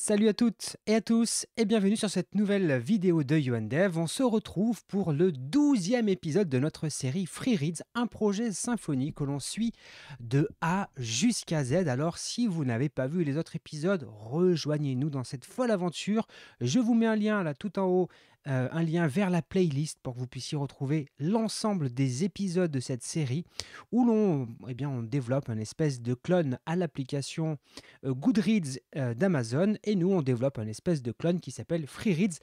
Salut à toutes et à tous et bienvenue sur cette nouvelle vidéo de UNDEV. On se retrouve pour le 12e épisode de notre série Free Reads, un projet symphonique que l'on suit de A jusqu'à Z. Alors si vous n'avez pas vu les autres épisodes, rejoignez-nous dans cette folle aventure. Je vous mets un lien là tout en haut euh, un lien vers la playlist pour que vous puissiez retrouver l'ensemble des épisodes de cette série où l'on eh on développe un espèce de clone à l'application euh, Goodreads euh, d'Amazon et nous on développe un espèce de clone qui s'appelle FreeReads.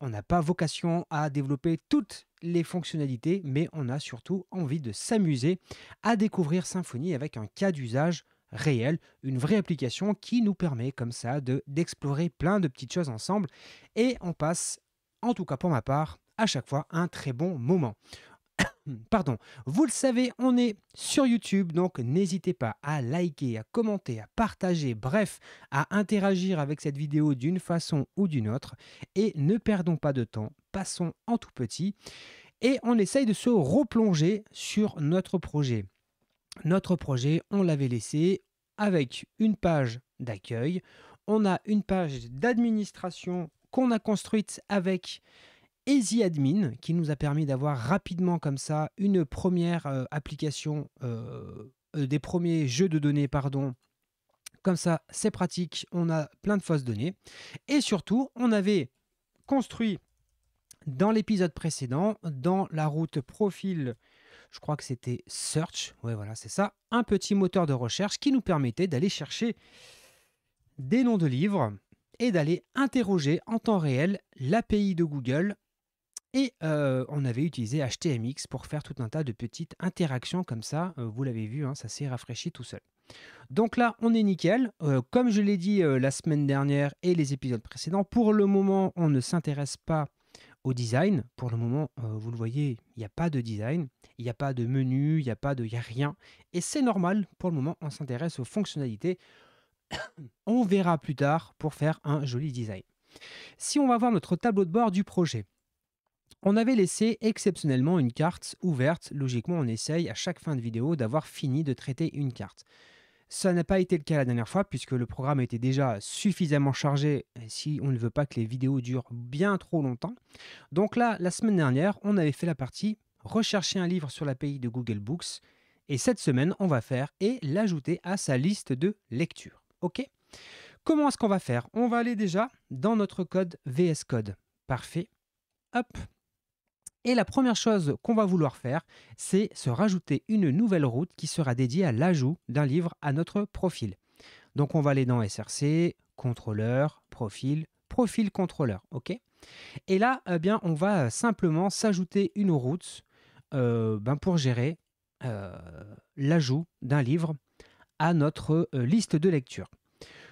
On n'a pas vocation à développer toutes les fonctionnalités, mais on a surtout envie de s'amuser à découvrir Symfony avec un cas d'usage réel, une vraie application qui nous permet comme ça de d'explorer plein de petites choses ensemble et on passe en tout cas pour ma part, à chaque fois un très bon moment. Pardon, vous le savez, on est sur YouTube, donc n'hésitez pas à liker, à commenter, à partager, bref, à interagir avec cette vidéo d'une façon ou d'une autre. Et ne perdons pas de temps, passons en tout petit et on essaye de se replonger sur notre projet. Notre projet, on l'avait laissé avec une page d'accueil, on a une page d'administration qu'on a construite avec Easy Admin, qui nous a permis d'avoir rapidement comme ça une première euh, application, euh, euh, des premiers jeux de données, pardon. Comme ça, c'est pratique, on a plein de fausses données. Et surtout, on avait construit dans l'épisode précédent, dans la route profil, je crois que c'était Search, ouais voilà, c'est ça, un petit moteur de recherche qui nous permettait d'aller chercher des noms de livres et d'aller interroger en temps réel l'API de Google. Et euh, on avait utilisé HTMX pour faire tout un tas de petites interactions comme ça. Euh, vous l'avez vu, hein, ça s'est rafraîchi tout seul. Donc là, on est nickel. Euh, comme je l'ai dit la semaine dernière et les épisodes précédents, pour le moment, on ne s'intéresse pas au design. Pour le moment, vous le voyez, il n'y a pas de design, il n'y a pas de menu, il n'y a pas de, a rien. Et c'est normal, pour le moment, on s'intéresse aux fonctionnalités. on verra plus tard pour faire un joli design. Si on va voir notre tableau de bord du projet, on avait laissé exceptionnellement une carte ouverte. Logiquement, on essaye à chaque fin de vidéo d'avoir fini de traiter une carte. Ça n'a pas été le cas la dernière fois puisque le programme était déjà suffisamment chargé si on ne veut pas que les vidéos durent bien trop longtemps. Donc là, la semaine dernière, on avait fait la partie rechercher un livre sur l'API de Google Books et cette semaine, on va faire et l'ajouter à sa liste de lecture. OK Comment est-ce qu'on va faire On va aller déjà dans notre code VS Code. Parfait. Hop. Et la première chose qu'on va vouloir faire, c'est se rajouter une nouvelle route qui sera dédiée à l'ajout d'un livre à notre profil. Donc on va aller dans SRC, contrôleur, profil, profil contrôleur, ok Et là, eh bien, on va simplement s'ajouter une route euh, ben, pour gérer euh, l'ajout d'un livre à notre euh, liste de lecture.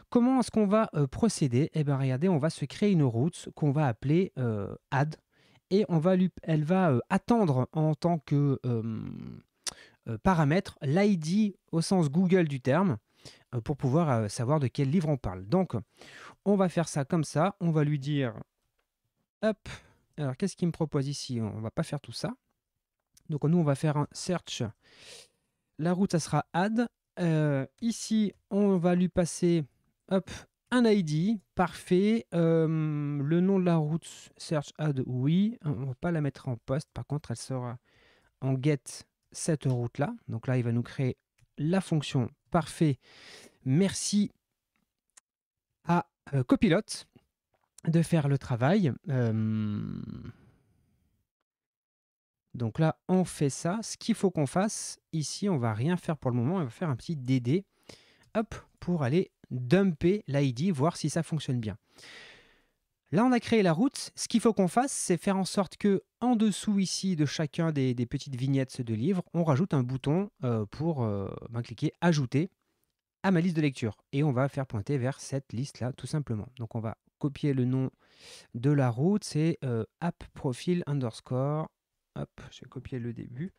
Comment est-ce qu'on va euh, procéder Eh bien, regardez, on va se créer une route qu'on va appeler euh, add et on va lui, elle va attendre en tant que paramètre l'ID au sens Google du terme pour pouvoir savoir de quel livre on parle. Donc, on va faire ça comme ça. On va lui dire, hop, alors qu'est-ce qu'il me propose ici On va pas faire tout ça. Donc, nous, on va faire un search. La route, ça sera add euh, ici, on va lui passer un ID. Parfait. Euh, le nom de la route, search ad, oui. On ne va pas la mettre en poste, Par contre, elle sera en get cette route-là. Donc là, il va nous créer la fonction. Parfait. Merci à euh, Copilote de faire le travail. Donc là, on fait ça. Ce qu'il faut qu'on fasse, ici, on va rien faire pour le moment. On va faire un petit DD hop, pour aller dumper l'ID, voir si ça fonctionne bien. Là, on a créé la route. Ce qu'il faut qu'on fasse, c'est faire en sorte que, en dessous ici de chacun des, petites vignettes de livres, on rajoute un bouton euh, pour euh, ben, cliquer Ajouter à ma liste de lecture. Et on va faire pointer vers cette liste-là, tout simplement. Donc, on va copier le nom de la route. C'est euh, app profil underscore Hop, j'ai copié le début.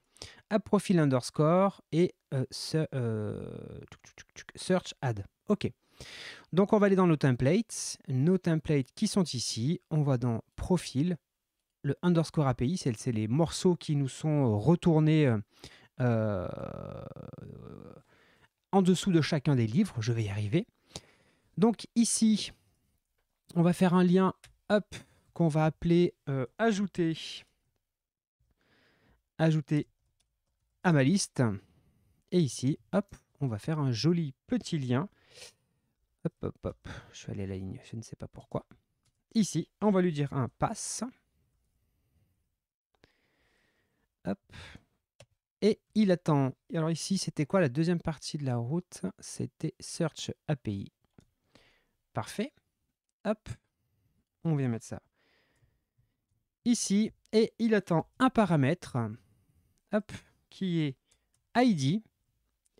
À profil underscore et euh, euh, search add. OK. Donc on va aller dans nos templates. Nos templates qui sont ici. On va dans profil. Le underscore API, c'est les morceaux qui nous sont retournés euh, en dessous de chacun des livres. Je vais y arriver. Donc ici, on va faire un lien, hop, qu'on va appeler ajouter ajouter à ma liste. Et ici, hop, on va faire un joli petit lien. Hop, hop, hop. Je suis allé à la ligne, je ne sais pas pourquoi. Ici, on va lui dire un pass. Hop. Et il attend. alors ici, c'était quoi la deuxième partie de la route C'était Search API. Parfait. Hop. On vient mettre ça ici. Et il attend un paramètre qui est ID.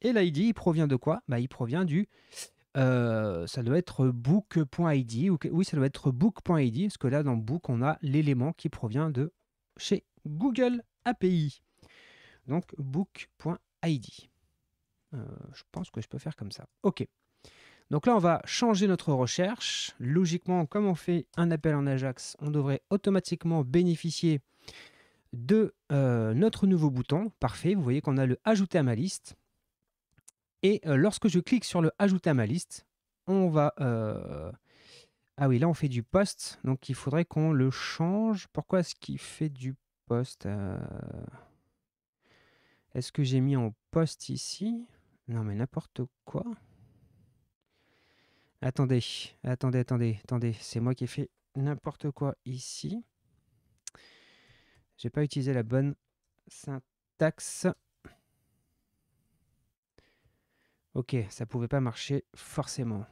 Et l'ID, il provient de quoi bah, Il provient du... Euh, ça doit être book.id. oui, ça doit être book.id, parce que là, dans book, on a l'élément qui provient de chez Google API. Donc, book.id. Euh, je pense que je peux faire comme ça. OK. Donc là, on va changer notre recherche. Logiquement, comme on fait un appel en Ajax, on devrait automatiquement bénéficier de euh, notre nouveau bouton. Parfait, vous voyez qu'on a le ajouter à ma liste. Et euh, lorsque je clique sur le ajouter à ma liste, on va... Euh, ah oui, là on fait du post, donc il faudrait qu'on le change. Pourquoi est-ce qu'il fait du post Est-ce que j'ai mis en post ici Non mais n'importe quoi. Attendez, attendez, attendez, attendez. C'est moi qui ai fait n'importe quoi ici n'ai pas utilisé la bonne syntaxe. Ok, ça pouvait pas marcher forcément.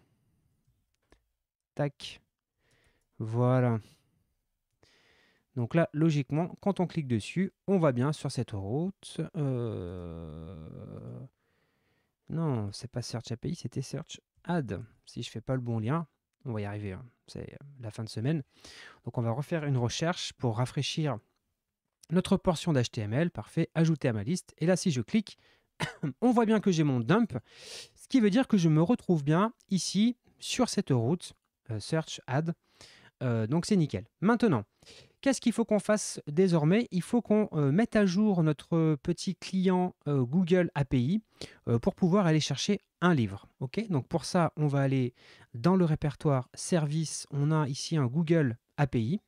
Tac. Voilà. Donc là, logiquement, quand on clique dessus, on va bien sur cette route. Euh, non, c'est pas Search API, c'était Search Add. Si je fais pas le bon lien, on va y arriver. Hein. C'est la fin de semaine. Donc on va refaire une recherche pour rafraîchir notre portion d'HTML, parfait, ajouté à ma liste. Et là, si je clique, on voit bien que j'ai mon dump, ce qui veut dire que je me retrouve bien ici sur cette route euh, search add. Euh, donc c'est nickel. Maintenant, qu'est-ce qu'il faut qu'on fasse désormais Il faut qu'on euh, mette à jour notre petit client Google API pour pouvoir aller chercher un livre. Ok donc pour ça, on va aller dans le répertoire service. On a ici un Google API.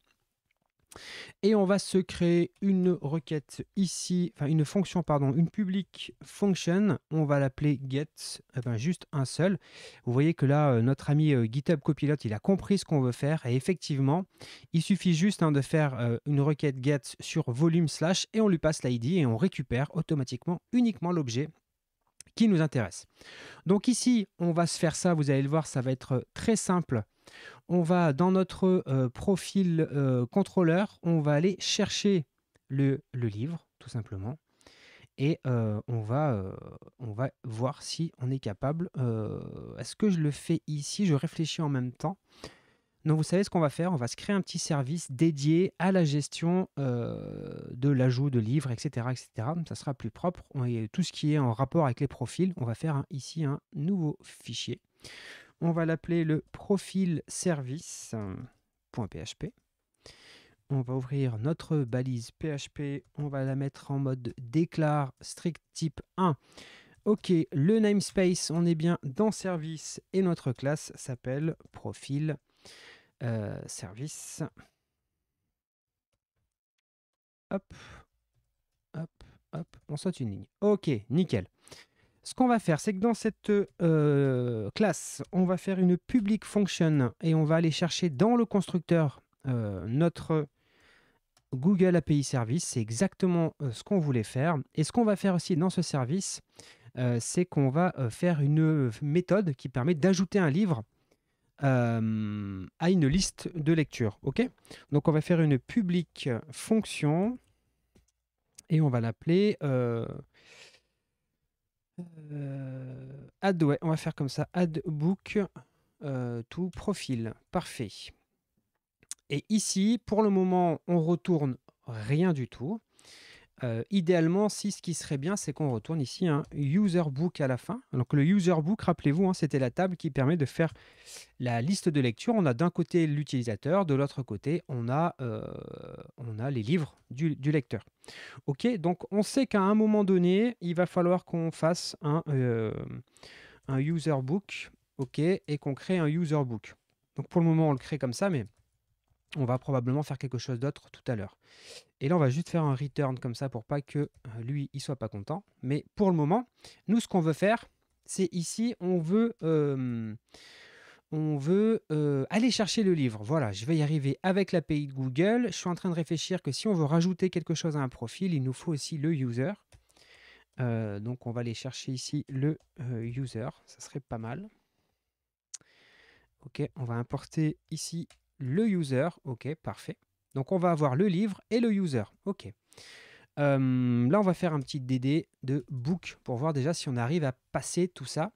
Et on va se créer une requête ici, enfin une fonction, pardon, une public function. On va l'appeler get, eh enfin juste un seul. Vous voyez que là, euh, notre ami euh, GitHub Copilot, il a compris ce qu'on veut faire. Et effectivement, il suffit juste hein, de faire euh, une requête get sur volume slash et on lui passe l'ID et on récupère automatiquement uniquement l'objet qui nous intéresse. Donc ici, on va se faire ça, vous allez le voir, ça va être euh, très simple. On va dans notre euh, profil euh, contrôleur, on va aller chercher le, livre, tout simplement. Et on, va, on va voir si on est capable. Est-ce que je le fais ici Je réfléchis en même temps. Donc vous savez ce qu'on va faire On va se créer un petit service dédié à la gestion euh, de l'ajout de livres, etc., etc. Ça sera plus propre. tout ce qui est en rapport avec les profils, on va faire ici un nouveau fichier. On va l'appeler le profil service.php. On va ouvrir notre balise PHP. On va la mettre en mode déclare strict type 1. Ok, le namespace, on est bien dans service et notre classe s'appelle profil. Euh, service. Hop, hop, hop, on saute une ligne. Ok, nickel. Ce qu'on va faire, c'est que dans cette euh, classe, on va faire une public function et on va aller chercher dans le constructeur euh, notre Google API Service. C'est exactement ce qu'on voulait faire. Et ce qu'on va faire aussi dans ce service, c'est qu'on va faire une méthode qui permet d'ajouter un livre euh, à une liste de lecture. ok Donc on va faire une public fonction et on va l'appeler... Euh, euh, add, on va faire comme ça, add book to profil. Parfait. Et ici, pour le moment, on retourne rien du tout. Euh, idéalement, si ce qui serait bien, c'est qu'on retourne ici un user book à la fin. Donc le user book, rappelez-vous, hein, c'était la table qui permet de faire la liste de lecture. On a d'un côté l'utilisateur, de l'autre côté, on a, euh, on a les livres du, lecteur. Ok, donc on sait qu'à un moment donné, il va falloir qu'on fasse un, euh, un user book, ok, et qu'on crée un user book. Donc pour le moment, on le crée comme ça, mais on va probablement faire quelque chose d'autre tout à l'heure. Et là, on va juste faire un return comme ça pour pas que euh, lui, il soit pas content. Mais pour le moment, nous, ce qu'on veut faire, c'est ici, on veut, euh, on veut euh, aller chercher le livre. Voilà, je vais y arriver avec l'API de Google. Je suis en train de réfléchir que si on veut rajouter quelque chose à un profil, il nous faut aussi le user. donc, on va aller chercher ici le user. Ça serait pas mal. Ok, on va importer ici le user, ok, parfait. Donc on va avoir le livre et le user, ok. Euh, là, on va faire un petit DD de book pour voir déjà si on arrive à passer tout ça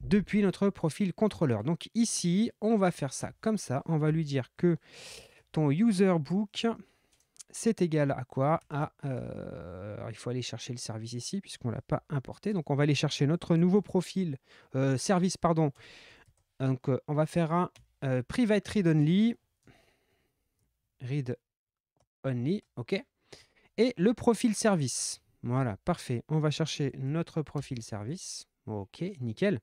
depuis notre profil contrôleur. Donc ici, on va faire ça comme ça. On va lui dire que ton user book, c'est égal à quoi à, euh, Il faut aller chercher le service ici puisqu'on ne l'a pas importé. Donc on va aller chercher notre nouveau profil, euh, service, pardon. Donc on va faire un private read only read only, OK. Et le profil service. Voilà, parfait. On va chercher notre profil service. OK, nickel.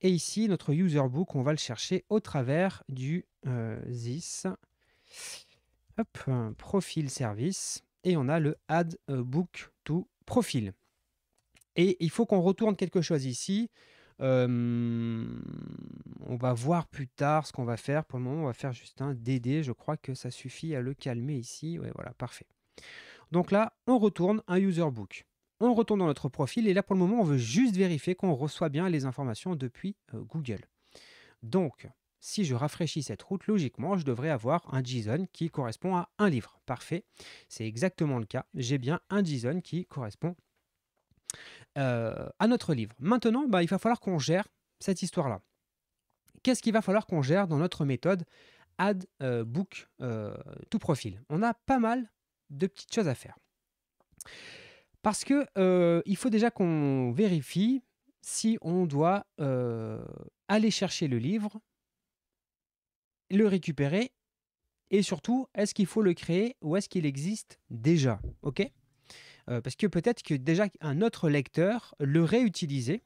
Et ici, notre user book, on va le chercher au travers du euh, this. Hop, profil service. Et on a le add book to profil. Et il faut qu'on retourne quelque chose ici on va voir plus tard ce qu'on va faire. Pour le moment, on va faire juste un DD. Je crois que ça suffit à le calmer ici. voilà, parfait. Donc là, on retourne un user book. On retourne dans notre profil et là, pour le moment, on veut juste vérifier qu'on reçoit bien les informations depuis euh, Google. Donc, si je rafraîchis cette route, logiquement, je devrais avoir un JSON qui correspond à un livre. Parfait, c'est exactement le cas. J'ai bien un JSON qui correspond euh, à notre livre. Maintenant, bah, il va falloir qu'on gère cette histoire-là. Qu'est-ce qu'il va falloir qu'on gère dans notre méthode add euh, Book euh, Tout Profil On a pas mal de petites choses à faire. Parce que il faut déjà qu'on vérifie si on doit aller chercher le livre, le récupérer et surtout, est-ce qu'il faut le créer ou est-ce qu'il existe déjà Ok euh, parce que peut-être que déjà un autre lecteur le réutilisait.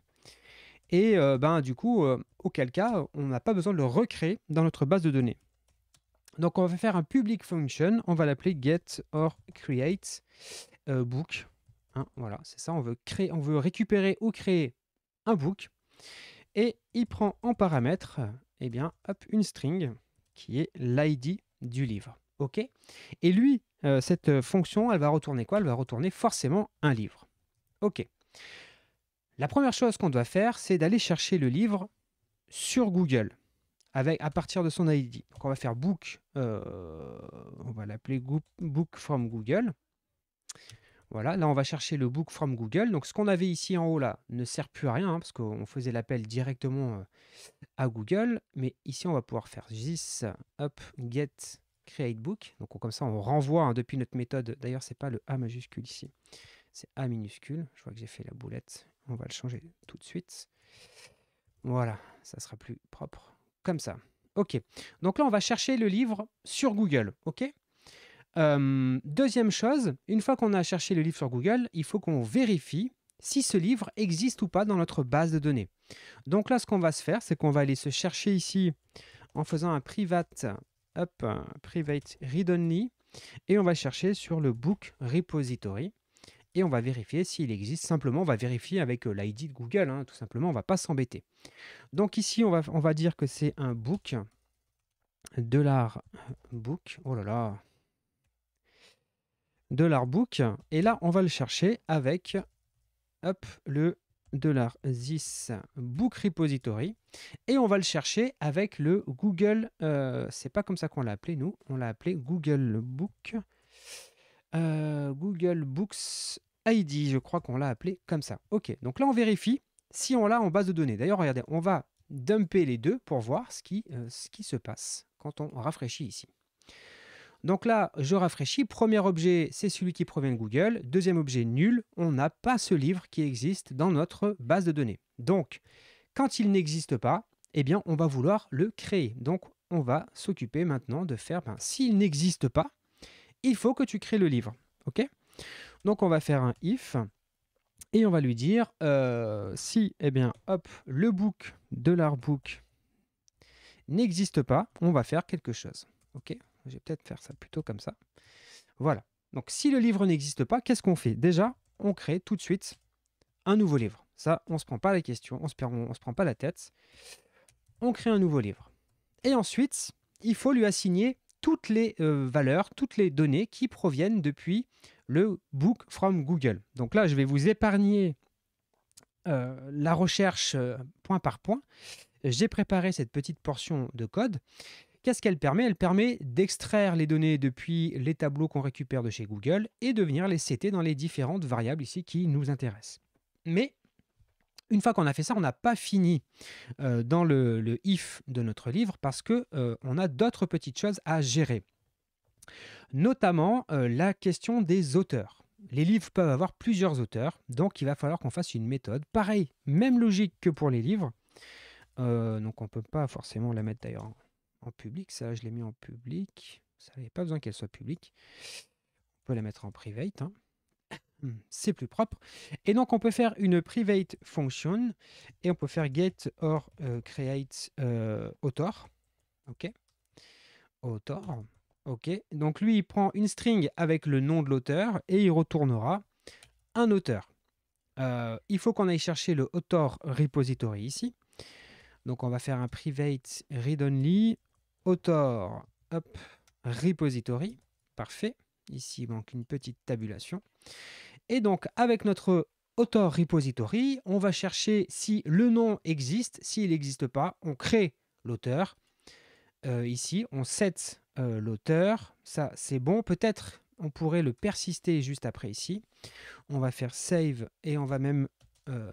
Et euh, ben, du coup, euh, auquel cas, on n'a pas besoin de le recréer dans notre base de données. Donc, on va faire un public function. On va l'appeler get or create book. Hein, voilà, c'est ça. On veut, créer, on veut récupérer ou créer un book. Et il prend en paramètre eh bien, hop, une string qui est l'ID du livre. OK Et lui, euh, cette euh, fonction, elle va retourner quoi Elle va retourner forcément un livre. OK. La première chose qu'on doit faire, c'est d'aller chercher le livre sur Google avec, à partir de son ID. Donc on va faire book, euh, on va l'appeler book from Google. Voilà, là on va chercher le book from Google. Donc ce qu'on avait ici en haut là ne sert plus à rien hein, parce qu'on faisait l'appel directement à Google. Mais ici on va pouvoir faire this, up get createbook. Donc comme ça, on renvoie hein, depuis notre méthode. D'ailleurs, ce n'est pas le A majuscule ici, c'est A minuscule. Je vois que j'ai fait la boulette. On va le changer tout de suite. Voilà, ça sera plus propre comme ça. Ok, donc là, on va chercher le livre sur Google. Ok hum, Deuxième chose, une fois qu'on a cherché le livre sur Google, il faut qu'on vérifie si ce livre existe ou pas dans notre base de données. Donc là, ce qu'on va se faire, c'est qu'on va aller se chercher ici en faisant un private private read only, et on va chercher sur le book repository et on va vérifier s'il existe. Simplement, on va vérifier avec euh, l'ID de Google, hein, tout simplement, on va pas s'embêter. Donc ici, on va, on va dire que c'est un book, de l'art book, oh là là, l'art book, et là, on va le chercher avec hop, le $this book repository et on va le chercher avec le Google. Euh, c'est pas comme ça qu'on l'a appelé nous, on l'a appelé Google Book. Euh, Google Books ID, je crois qu'on l'a appelé comme ça. Ok, donc là on vérifie si on l'a en base de données. D'ailleurs, regardez, on va dumper les deux pour voir ce qui, euh, ce qui se passe quand on rafraîchit ici. Donc là, je rafraîchis. Premier objet, c'est celui qui provient de Google. Deuxième objet, nul. On n'a pas ce livre qui existe dans notre base de données. Donc, quand il n'existe pas, eh bien, on va vouloir le créer. Donc, on va s'occuper maintenant de faire, ben, s'il n'existe pas, il faut que tu crées le livre. OK Donc, on va faire un if et on va lui dire euh, si, eh bien, hop, le book de l'artbook n'existe pas, on va faire quelque chose. OK je vais peut-être faire ça plutôt comme ça. Voilà. Donc si le livre n'existe pas, qu'est-ce qu'on fait Déjà, on crée tout de suite un nouveau livre. Ça, on ne se prend pas la question, on ne se, se prend pas la tête. On crée un nouveau livre. Et ensuite, il faut lui assigner toutes les euh, valeurs, toutes les données qui proviennent depuis le book from Google. Donc là, je vais vous épargner euh, la recherche euh, point par point. J'ai préparé cette petite portion de code Qu'est-ce qu'elle permet Elle permet d'extraire les données depuis les tableaux qu'on récupère de chez Google et de venir les citer dans les différentes variables ici qui nous intéressent. Mais une fois qu'on a fait ça, on n'a pas fini euh, dans le, if de notre livre parce qu'on euh, a d'autres petites choses à gérer. Notamment euh, la question des auteurs. Les livres peuvent avoir plusieurs auteurs, donc il va falloir qu'on fasse une méthode. Pareil, même logique que pour les livres. donc on ne peut pas forcément la mettre d'ailleurs en public. Ça, je l'ai mis en public. Ça n'avait pas besoin qu'elle soit publique. On peut la mettre en private. Hein. Hmm, c'est plus propre. Et donc, on peut faire une private function et on peut faire get or euh, create euh, author. OK. Author. OK. Donc, lui, il prend une string avec le nom de l'auteur et il retournera un auteur. Euh, il faut qu'on aille chercher le author repository ici. Donc on va faire un private read-only autor, up repository, parfait. Ici, il manque une petite tabulation. Et donc, avec notre author repository, on va chercher si le nom existe. S'il n'existe pas, on crée l'auteur. Euh, ici, on set euh, l'auteur. Ça, c'est bon. Peut-être on pourrait le persister juste après ici. On va faire save et on va même euh,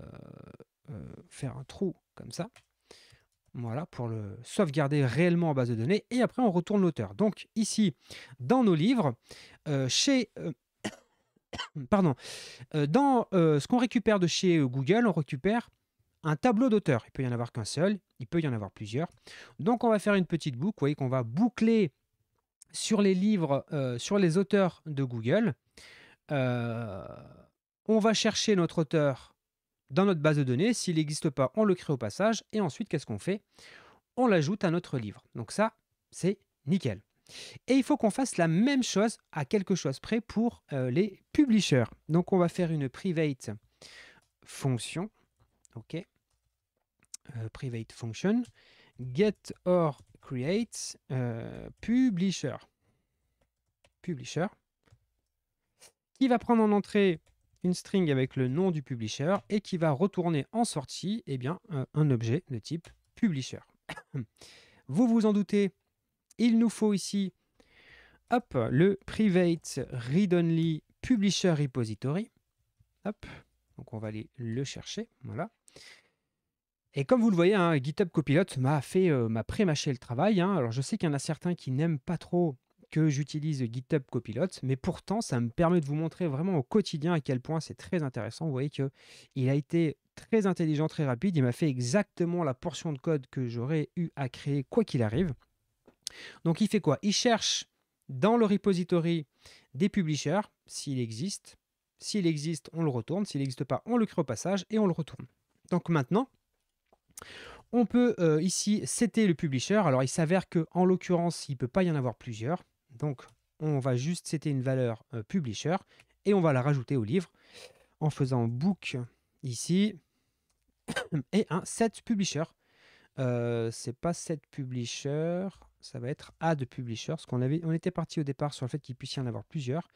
faire un trou comme ça voilà, pour le sauvegarder réellement en base de données, et après on retourne l'auteur. Donc ici, dans nos livres, euh, chez... Euh, pardon, euh, dans ce qu'on récupère de chez Google, on récupère un tableau d'auteurs. Il peut y en avoir qu'un seul, il peut y en avoir plusieurs. Donc on va faire une petite boucle, vous voyez qu'on va boucler sur les livres, sur les auteurs de Google. on va chercher notre auteur dans notre base de données. S'il n'existe pas, on le crée au passage. Et ensuite, qu'est-ce qu'on fait On l'ajoute à notre livre. Donc ça, c'est nickel. Et il faut qu'on fasse la même chose à quelque chose près pour euh, les publishers. Donc on va faire une private fonction. OK. Euh, private function. Get or create euh, publisher. Publisher. Qui va prendre en entrée une string avec le nom du publisher et qui va retourner en sortie eh bien, euh, un objet de type publisher. vous vous en doutez, il nous faut ici hop, le private read-only publisher repository. Hop, donc on va aller le chercher, voilà. Et comme vous le voyez, hein, GitHub Copilot m'a fait, euh, m'a pré le travail. Hein. Alors je sais qu'il y en a certains qui n'aiment pas trop j'utilise GitHub Copilot, mais pourtant, ça me permet de vous montrer vraiment au quotidien à quel point c'est très intéressant. Vous voyez il a été très intelligent, très rapide. Il m'a fait exactement la portion de code que j'aurais eu à créer, quoi qu'il arrive. Donc, il fait quoi Il cherche dans le repository des publishers, s'il existe. S'il existe, on le retourne. S'il n'existe pas, on le crée au passage et on le retourne. Donc maintenant, on peut euh, ici c'était le publisher. Alors il s'avère que en l'occurrence, il peut pas y en avoir plusieurs. Donc, on va juste c'était une valeur euh, publisher et on va la rajouter au livre en faisant book ici et un set publisher. Ce euh, c'est pas set publisher, ça va être add publisher. Ce qu'on avait, on était parti au départ sur le fait qu'il puisse y en avoir plusieurs,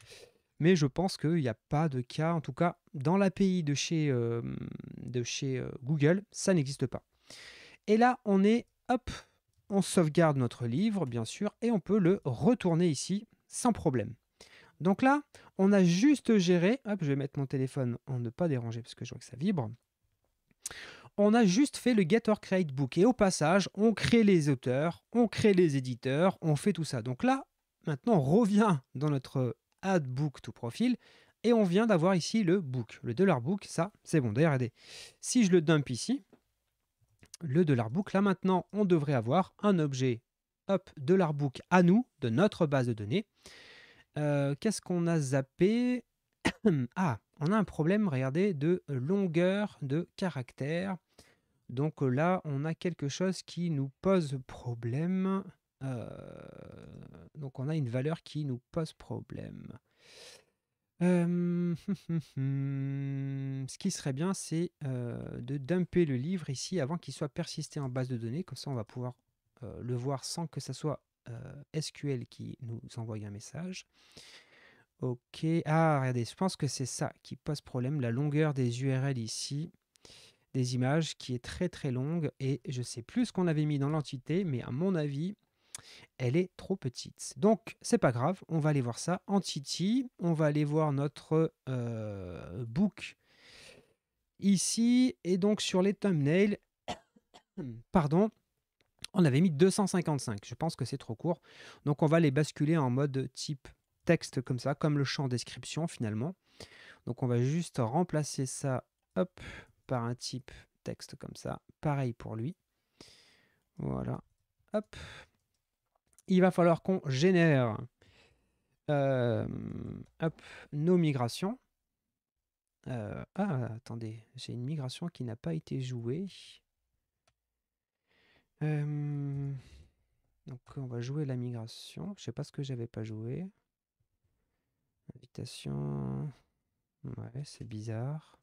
mais je pense qu'il n'y a pas de cas, en tout cas dans l'API de chez, euh, de chez Google, ça n'existe pas. Et là, on est hop on sauvegarde notre livre, bien sûr, et on peut le retourner ici sans problème. Donc là, on a juste géré, hop, je vais mettre mon téléphone en ne pas déranger parce que je vois que ça vibre. On a juste fait le get or create book et au passage, on crée les auteurs, on crée les éditeurs, on fait tout ça. Donc là, maintenant, on revient dans notre add book to profil et on vient d'avoir ici le book, le dollar book, ça, c'est bon. D'ailleurs, regardez, si je le dump ici, le dollarbook. Là maintenant, on devrait avoir un objet hop, l'arbook à nous, de notre base de données. Euh, qu'est-ce qu'on a zappé Ah, on a un problème, regardez, de longueur de caractère. Donc là, on a quelque chose qui nous pose problème. Euh, donc on a une valeur qui nous pose problème. ce qui serait bien, c'est de dumper le livre ici avant qu'il soit persisté en base de données. Comme ça, on va pouvoir le voir sans que ça soit SQL qui nous envoie un message. Ok. Ah, regardez, je pense que c'est ça qui pose problème, la longueur des URL ici des images qui est très très longue et je ne sais plus ce qu'on avait mis dans l'entité mais à mon avis elle est trop petite. Donc, c'est pas grave, on va aller voir ça. en Titi. on va aller voir notre euh, book ici. Et donc, sur les thumbnails, pardon, on avait mis 255. Je pense que c'est trop court. Donc, on va les basculer en mode type texte comme ça, comme le champ description finalement. Donc, on va juste remplacer ça, par un type texte comme ça. Pareil pour lui. Voilà. Hop, il va falloir qu'on génère euh, nos migrations. Euh, ah, attendez, j'ai une migration qui n'a pas été jouée. Euh, donc on va jouer la migration. Je sais pas ce que j'avais pas joué. Invitation. Ouais, c'est bizarre.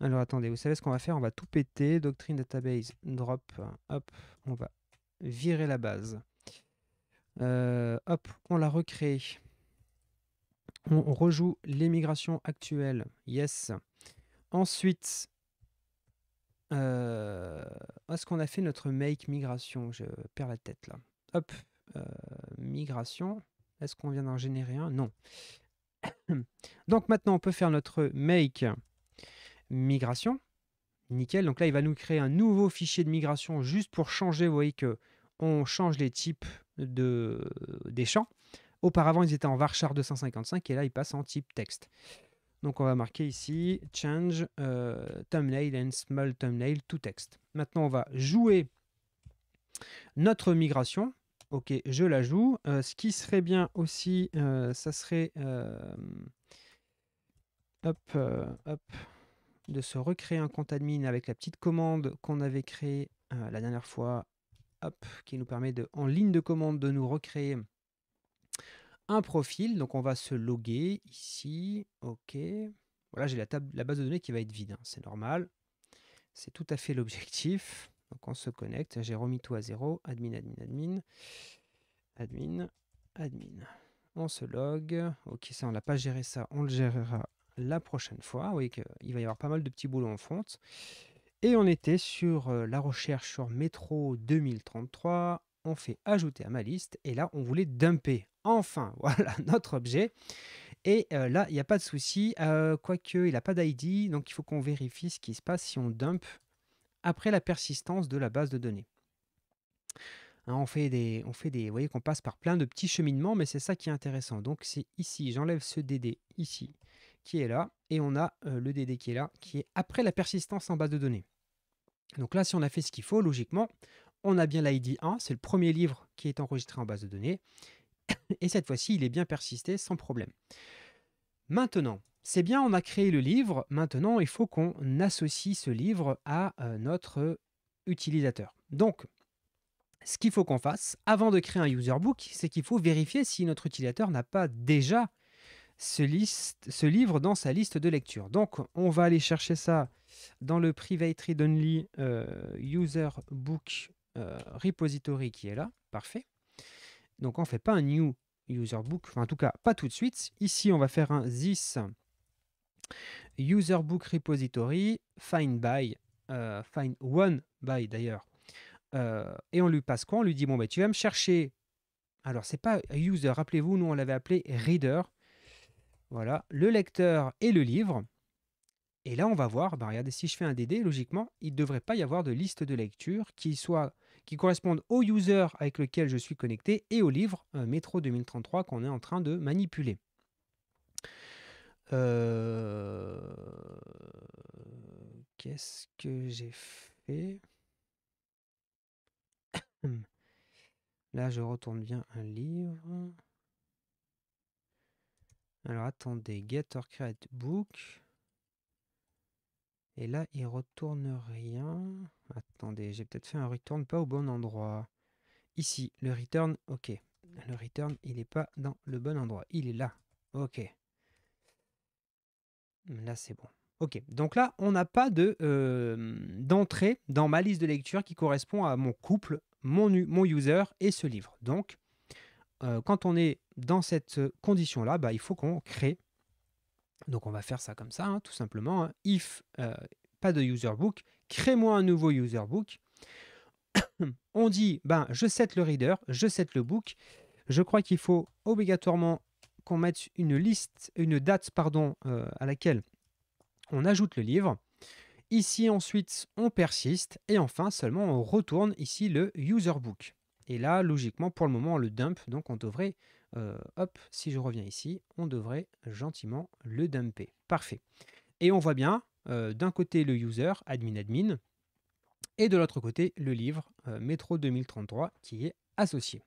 Alors attendez, vous savez ce qu'on va faire On va tout péter. Doctrine database drop. Hop, on va virer la base. Euh, hop, on la recrée. On, rejoue les migrations actuelles. Yes. Ensuite, euh, est-ce qu'on a fait notre make migration Je perds la tête là. Hop, euh, migration. Est-ce qu'on vient d'en générer un Non. Donc maintenant, on peut faire notre make migration. Nickel. Donc là, il va nous créer un nouveau fichier de migration juste pour changer. Vous voyez que on change les types de, des champs. Auparavant, ils étaient en varchar 255 et là, ils passent en type texte. Donc on va marquer ici change euh, thumbnail and small thumbnail to text. Maintenant, on va jouer notre migration. Ok, je la joue. Euh, ce qui serait bien aussi, euh, ça serait... hop, hop de se recréer un compte admin avec la petite commande qu'on avait créée euh, la dernière fois, hop, qui nous permet de, en ligne de commande de nous recréer un profil. Donc on va se loguer ici, ok. Voilà, j'ai la, table, la base de données qui va être vide, hein, c'est normal. C'est tout à fait l'objectif. Donc on se connecte, j'ai remis tout à zéro, admin, admin, admin, admin, admin. On se log, ok ça on n'a pas géré ça, on le gérera la prochaine fois. voyez qu'il va y avoir pas mal de petits boulots en fonte Et on était sur euh, la recherche sur Métro 2033. On fait ajouter à ma liste. Et là, on voulait dumper. Enfin, voilà notre objet. Et euh, là, il n'y a pas de souci. Euh, quoique, il n'a pas d'ID. Donc, il faut qu'on vérifie ce qui se passe si on dump après la persistance de la base de données. Hein, on fait des, on fait des, vous voyez qu'on passe par plein de petits cheminements, mais c'est ça qui est intéressant. Donc c'est ici, j'enlève ce DD ici, qui est là, et on a euh, le DD qui est là, qui est après la persistance en base de données. Donc là, si on a fait ce qu'il faut, logiquement, on a bien l'ID 1, c'est le premier livre qui est enregistré en base de données, et cette fois-ci, il est bien persisté sans problème. Maintenant, c'est bien, on a créé le livre, maintenant, il faut qu'on associe ce livre à euh, notre utilisateur. Donc, ce qu'il faut qu'on fasse avant de créer un user book, c'est qu'il faut vérifier si notre utilisateur n'a pas déjà ce, ce livre dans sa liste de lecture. Donc, on va aller chercher ça dans le Private Read Only euh, User Book euh, Repository qui est là. Parfait. Donc, on ne fait pas un New User Book, en tout cas, pas tout de suite. Ici, on va faire un this User Book Repository Find By, euh, Find One By d'ailleurs. et on lui passe quoi On lui dit, bon, ben, tu vas me chercher alors, c'est pas user, rappelez-vous, nous on l'avait appelé reader. Voilà, le lecteur et le livre. Et là, on va voir, bah regardez, si je fais un DD, logiquement, il ne devrait pas y avoir de liste de lecture qui, soit, qui corresponde au user avec lequel je suis connecté et au livre euh, Métro 2033 qu'on est en train de manipuler. Euh, qu'est-ce que j'ai fait Là, je retourne bien un livre. Alors attendez, get or create book. Et là, il retourne rien. Attendez, j'ai peut-être fait un return pas au bon endroit. Ici, le return, ok. Le return, il n'est pas dans le bon endroit. Il est là. Ok. Là, c'est bon. Ok, donc là, on n'a pas de euh, d'entrée dans ma liste de lecture qui correspond à mon couple, mon, mon user et ce livre. Donc, euh, quand on est dans cette condition-là, bah, il faut qu'on crée. Donc on va faire ça comme ça, hein, tout simplement. Hein. If, euh, pas de user book, crée-moi un nouveau user book. on dit, ben, je set le reader, je set le book. Je crois qu'il faut obligatoirement qu'on mette une liste, une date, pardon, euh, à laquelle on ajoute le livre. Ici, ensuite, on persiste. Et enfin, seulement, on retourne ici le user book. Et là, logiquement, pour le moment, on le dump, donc on devrait, euh, hop, si je reviens ici, on devrait gentiment le dumper. Parfait. Et on voit bien, euh, d'un côté le user, admin admin, et de l'autre côté le livre euh, Métro 2033 qui est associé.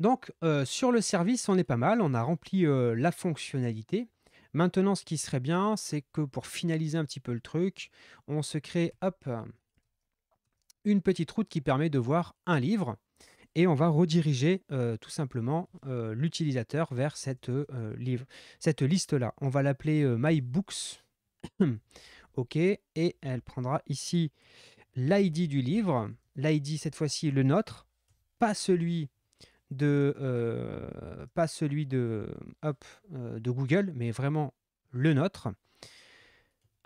Donc sur le service, on est pas mal, on a rempli la fonctionnalité. Maintenant, ce qui serait bien, c'est que pour finaliser un petit peu le truc, on se crée, hop, une petite route qui permet de voir un livre et on va rediriger euh, tout simplement euh, l'utilisateur vers cette, euh, livre, cette liste-là. On va l'appeler My Books. OK, et elle prendra ici l'ID du livre, l'ID cette fois-ci le nôtre, pas celui de pas celui de hop, de Google, mais vraiment le nôtre.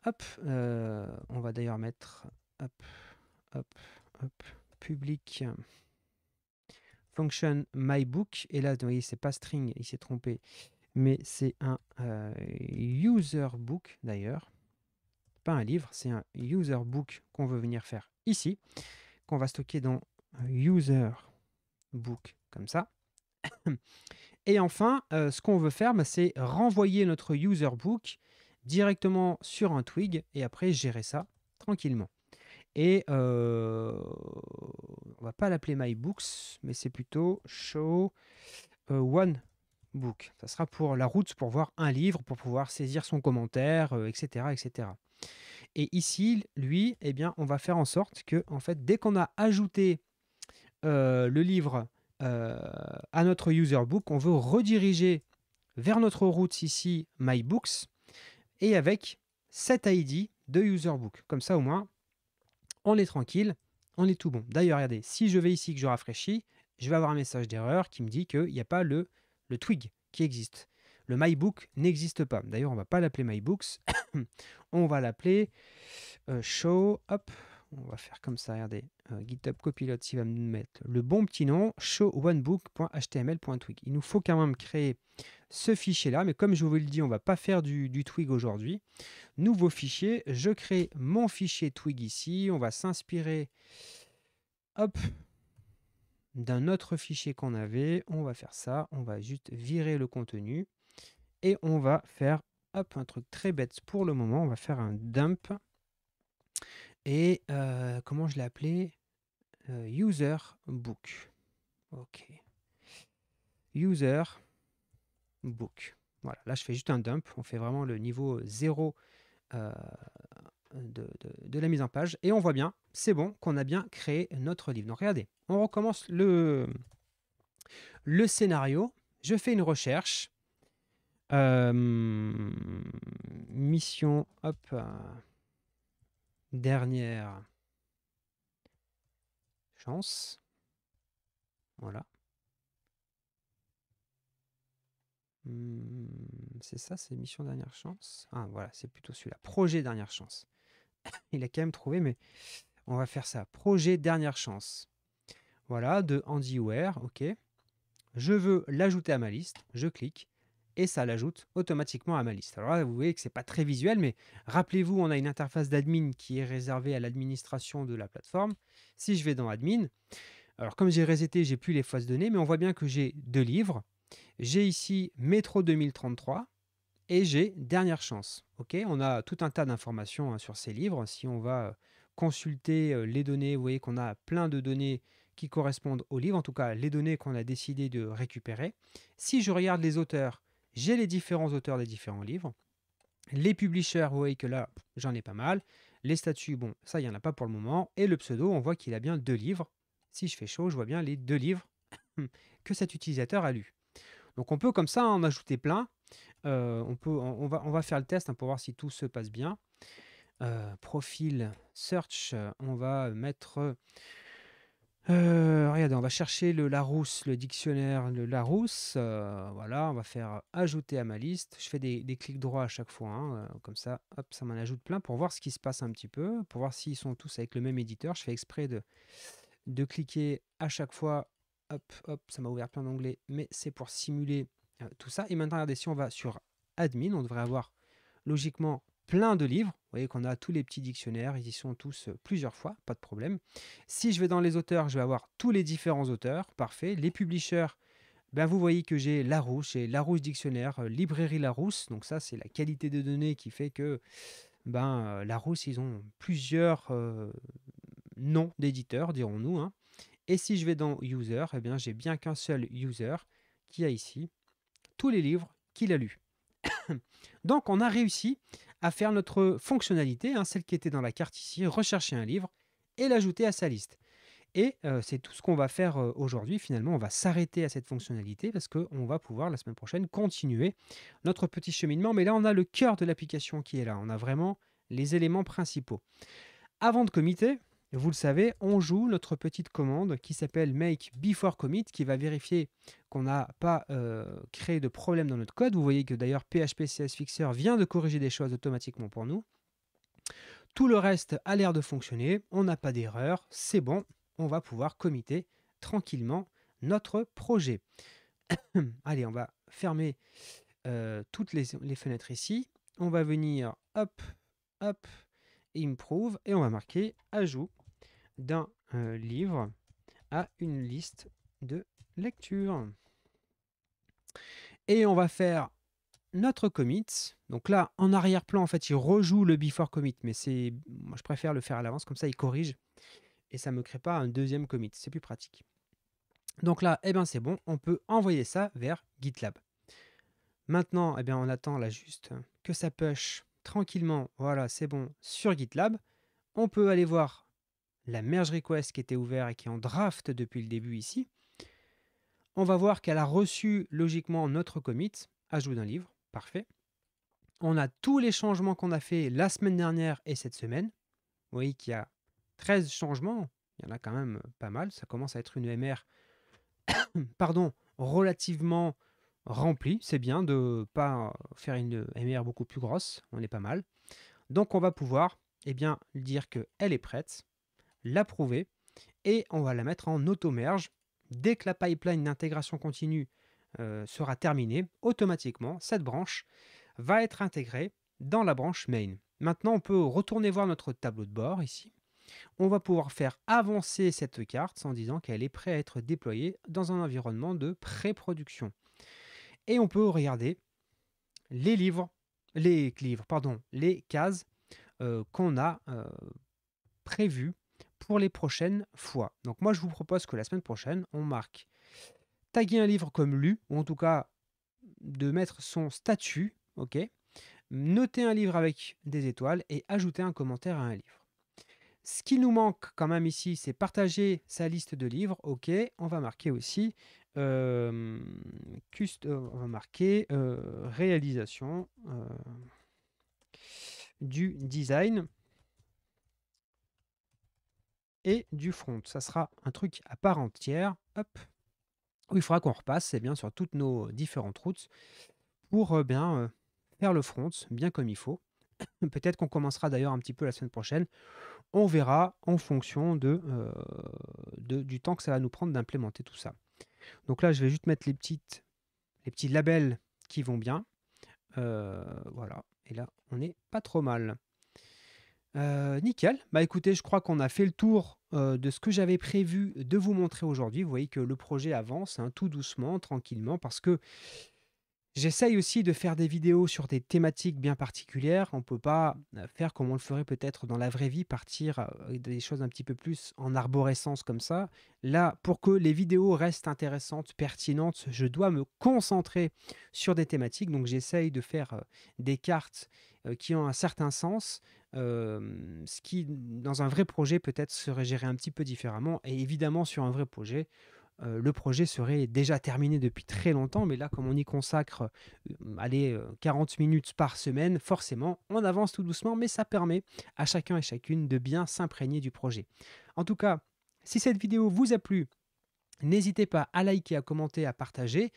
Hop, on va d'ailleurs mettre hop, public function myBook. Et là, vous voyez, c'est pas string, il s'est trompé, mais c'est un userBook euh, user book d'ailleurs. Pas un livre, c'est un user book qu'on veut venir faire ici, qu'on va stocker dans euh, user book comme ça. Et enfin, euh, ce qu'on veut faire, bah, c'est renvoyer notre user book directement sur un twig et après gérer ça tranquillement. Et euh, on va pas l'appeler My Books, mais c'est plutôt Show euh, One Book. Ça sera pour la route, pour voir un livre, pour pouvoir saisir son commentaire, etc., euh, etc. Et ici, lui, eh bien, on va faire en sorte que, en fait, dès qu'on a ajouté euh, le livre à notre user book, on veut rediriger vers notre route ici My Books et avec cet ID de user book. Comme ça, au moins, on est tranquille, on est tout bon. D'ailleurs, regardez, si je vais ici que je rafraîchis, je vais avoir un message d'erreur qui me dit qu'il n'y a pas le, le twig qui existe. Le MyBook n'existe pas. D'ailleurs, on ne va pas l'appeler MyBooks. on va l'appeler euh, Show. Hop, on va faire comme ça. Regardez, euh, GitHub Copilot, s'il va me mettre le bon petit nom, showonebook.html.twig. Il nous faut quand même créer ce fichier-là. Mais comme je vous le dis, on va pas faire du, Twig aujourd'hui. Nouveau fichier, je crée mon fichier Twig ici. On va s'inspirer d'un autre fichier qu'on avait. On va faire ça. On va juste virer le contenu. Et on va faire un truc très bête pour le moment. On va faire un dump. Et euh, comment je l'ai appelé euh, User book. Ok. User book. Voilà, là je fais juste un dump, on fait vraiment le niveau 0 euh, de, la mise en page, et on voit bien, c'est bon, qu'on a bien créé notre livre. Donc regardez, on recommence le, le scénario, je fais une recherche, euh, mission, hop, euh, dernière chance, voilà. Mmh, c'est ça, c'est Mission Dernière Chance. Ah, voilà, c'est plutôt celui-là. Projet Dernière Chance. Il a quand même trouvé, mais on va faire ça. Projet Dernière Chance. Voilà, de Andy Ware, ok. Je veux l'ajouter à ma liste, je clique, et ça l'ajoute automatiquement à ma liste. Alors là, vous voyez que c'est pas très visuel, mais rappelez-vous, on a une interface d'admin qui est réservée à l'administration de la plateforme. Si je vais dans Admin, alors comme j'ai reseté, j'ai plus les fausses données, mais on voit bien que j'ai deux livres, j'ai ici Métro 2033 et j'ai Dernière chance. on a tout un tas d'informations hein, sur ces livres. Si on va euh, consulter euh, les données, vous voyez qu'on a plein de données qui correspondent aux livres. en tout cas les données qu'on a décidé de récupérer. Si je regarde les auteurs, j'ai les différents auteurs des différents livres. Les publishers, vous voyez que là, j'en ai pas mal. Les statuts, bon, ça, il n'y en a pas pour le moment. Et le pseudo, on voit qu'il a bien deux livres. Si je fais chaud, je vois bien les deux livres que cet utilisateur a lu. Donc on peut comme ça en ajouter plein. Euh, on, peut, on, va, on va faire le test hein, pour voir si tout se passe bien. Euh, profil search, on va mettre... Euh, regardez, on va chercher le Larousse, le dictionnaire, le Larousse. voilà, on va faire ajouter à ma liste. Je fais des, clics droits à chaque fois, hein, comme ça, hop, ça m'en ajoute plein pour voir ce qui se passe un petit peu, pour voir s'ils sont tous avec le même éditeur. Je fais exprès de, de cliquer à chaque fois hop, hop, ça m'a ouvert plein d'onglets, mais c'est pour simuler euh, tout ça. Et maintenant, regardez, si on va sur admin, on devrait avoir logiquement plein de livres. Vous voyez qu'on a tous les petits dictionnaires, ils y sont tous euh, plusieurs fois, pas de problème. Si je vais dans les auteurs, je vais avoir tous les différents auteurs, parfait. Les publishers, ben vous voyez que j'ai Larousse, j'ai Larousse Dictionnaire, euh, Librairie Larousse, donc ça c'est la qualité des données qui fait que ben, Larousse, ils ont plusieurs noms d'éditeurs, dirons-nous. Hein. Et si je vais dans User, eh bien, j'ai bien qu'un seul user qui a ici tous les livres qu'il a lus. Donc, on a réussi à faire notre fonctionnalité, hein, celle qui était dans la carte ici, rechercher un livre et l'ajouter à sa liste. Et euh, c'est tout ce qu'on va faire euh, aujourd'hui. Finalement, on va s'arrêter à cette fonctionnalité parce qu'on va pouvoir la semaine prochaine continuer notre petit cheminement. Mais là, on a le cœur de l'application qui est là. On a vraiment les éléments principaux. Avant de committer, vous le savez, on joue notre petite commande qui s'appelle make before commit, qui va vérifier qu'on n'a pas euh, créé de problème dans notre code. Vous voyez que d'ailleurs PHP CS Fixer vient de corriger des choses automatiquement pour nous. Tout le reste a l'air de fonctionner, on n'a pas d'erreur, c'est bon, on va pouvoir committer tranquillement notre projet. Allez, on va fermer euh, toutes les, les fenêtres ici. On va venir, hop, hop, improve, et on va marquer ajout d'un euh, livre à une liste de lecture. Et on va faire notre commit. Donc là, en arrière-plan, en fait, il rejoue le before commit, mais c'est, moi, je préfère le faire à l'avance, comme ça, il corrige et ça me crée pas un deuxième commit. C'est plus pratique. Donc là, eh ben, c'est bon, on peut envoyer ça vers GitLab. Maintenant, eh bien, on attend là juste que ça push tranquillement. Voilà, c'est bon sur GitLab. On peut aller voir la merge request qui était ouverte et qui est en draft depuis le début ici, on va voir qu'elle a reçu logiquement notre commit, ajout d'un livre, parfait. On a tous les changements qu'on a fait la semaine dernière et cette semaine. Vous voyez qu'il y a 13 changements, il y en a quand même pas mal, ça commence à être une MR, pardon, relativement remplie. C'est bien de ne pas faire une MR beaucoup plus grosse, on est pas mal. Donc on va pouvoir eh bien, dire qu'elle est prête l'approuver et on va la mettre en auto-merge. Dès que la pipeline d'intégration continue euh, sera terminée, automatiquement, cette branche va être intégrée dans la branche main. Maintenant, on peut retourner voir notre tableau de bord ici. On va pouvoir faire avancer cette carte en disant qu'elle est prête à être déployée dans un environnement de pré-production. Et on peut regarder les livres, les livres, pardon, les cases euh, qu'on a euh, prévues pour les prochaines fois. Donc moi, je vous propose que la semaine prochaine, on marque taguer un livre comme lu, ou en tout cas de mettre son statut, ok Noter un livre avec des étoiles et ajouter un commentaire à un livre. Ce qui nous manque quand même ici, c'est partager sa liste de livres. Ok, on va marquer aussi euh, on va marquer euh, réalisation euh, du design et du front. Ça sera un truc à part entière. Hop. il faudra qu'on repasse c'est eh bien, sur toutes nos différentes routes pour euh, bien, euh, faire le front bien comme il faut. Peut-être qu'on commencera d'ailleurs un petit peu la semaine prochaine. On verra en fonction euh, de, du temps que ça va nous prendre d'implémenter tout ça. Donc là, je vais juste mettre les, petites, les petits labels qui vont bien. voilà. Et là, on n'est pas trop mal. Euh, nickel. Bah écoutez, je crois qu'on a fait le tour euh, de ce que j'avais prévu de vous montrer aujourd'hui. Vous voyez que le projet avance hein, tout doucement, tranquillement, parce que j'essaye aussi de faire des vidéos sur des thématiques bien particulières. On ne peut pas euh, faire comme on le ferait peut-être dans la vraie vie, partir des choses un petit peu plus en arborescence comme ça. Là, pour que les vidéos restent intéressantes, pertinentes, je dois me concentrer sur des thématiques. Donc j'essaye de faire des cartes qui ont un certain sens ce qui, dans un vrai projet, peut-être serait géré un petit peu différemment. Et évidemment, sur un vrai projet, le projet serait déjà terminé depuis très longtemps, mais là, comme on y consacre allez, 40 minutes par semaine, forcément, on avance tout doucement, mais ça permet à chacun et chacune de bien s'imprégner du projet. En tout cas, si cette vidéo vous a plu, n'hésitez pas à liker, à commenter, à partager.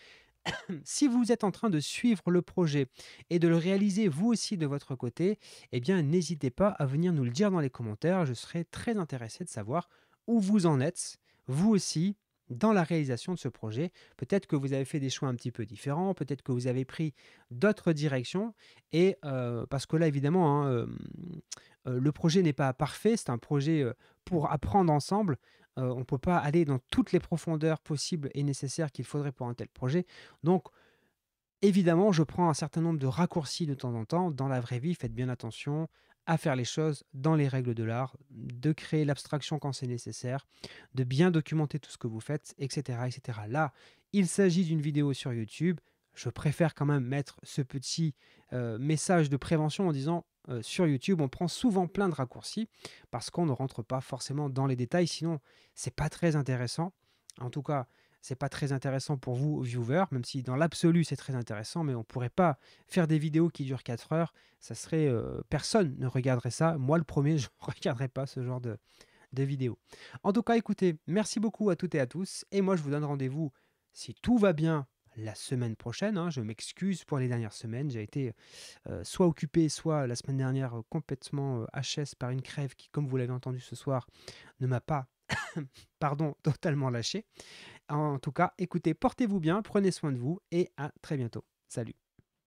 si vous êtes en train de suivre le projet et de le réaliser vous aussi de votre côté, eh bien n'hésitez pas à venir nous le dire dans les commentaires. Je serai très intéressé de savoir où vous en êtes, vous aussi, dans la réalisation de ce projet. Peut-être que vous avez fait des choix un petit peu différents, peut-être que vous avez pris d'autres directions. Et euh, parce que là, évidemment, hein, euh, le projet n'est pas parfait, c'est un projet pour apprendre ensemble. Euh, on ne peut pas aller dans toutes les profondeurs possibles et nécessaires qu'il faudrait pour un tel projet. Donc, évidemment, je prends un certain nombre de raccourcis de temps en temps. Dans la vraie vie, faites bien attention à faire les choses dans les règles de l'art, de créer l'abstraction quand c'est nécessaire, de bien documenter tout ce que vous faites, etc. etc. Là, il s'agit d'une vidéo sur YouTube. Je préfère quand même mettre ce petit euh, message de prévention en disant euh, sur YouTube, on prend souvent plein de raccourcis parce qu'on ne rentre pas forcément dans les détails, sinon c'est pas très intéressant. En tout cas, c'est pas très intéressant pour vous, viewers, même si dans l'absolu c'est très intéressant, mais on ne pourrait pas faire des vidéos qui durent 4 heures, ça serait... Euh, personne ne regarderait ça, moi le premier, je ne regarderais pas ce genre de, vidéos. En tout cas, écoutez, merci beaucoup à toutes et à tous, et moi je vous donne rendez-vous, si tout va bien, la semaine prochaine. Hein. Je m'excuse pour les dernières semaines. J'ai été euh, soit occupé, soit la semaine dernière euh, complètement HS par une crève qui, comme vous l'avez entendu ce soir, ne m'a pas, pardon, totalement lâché. En tout cas, écoutez, portez-vous bien, prenez soin de vous et à très bientôt. Salut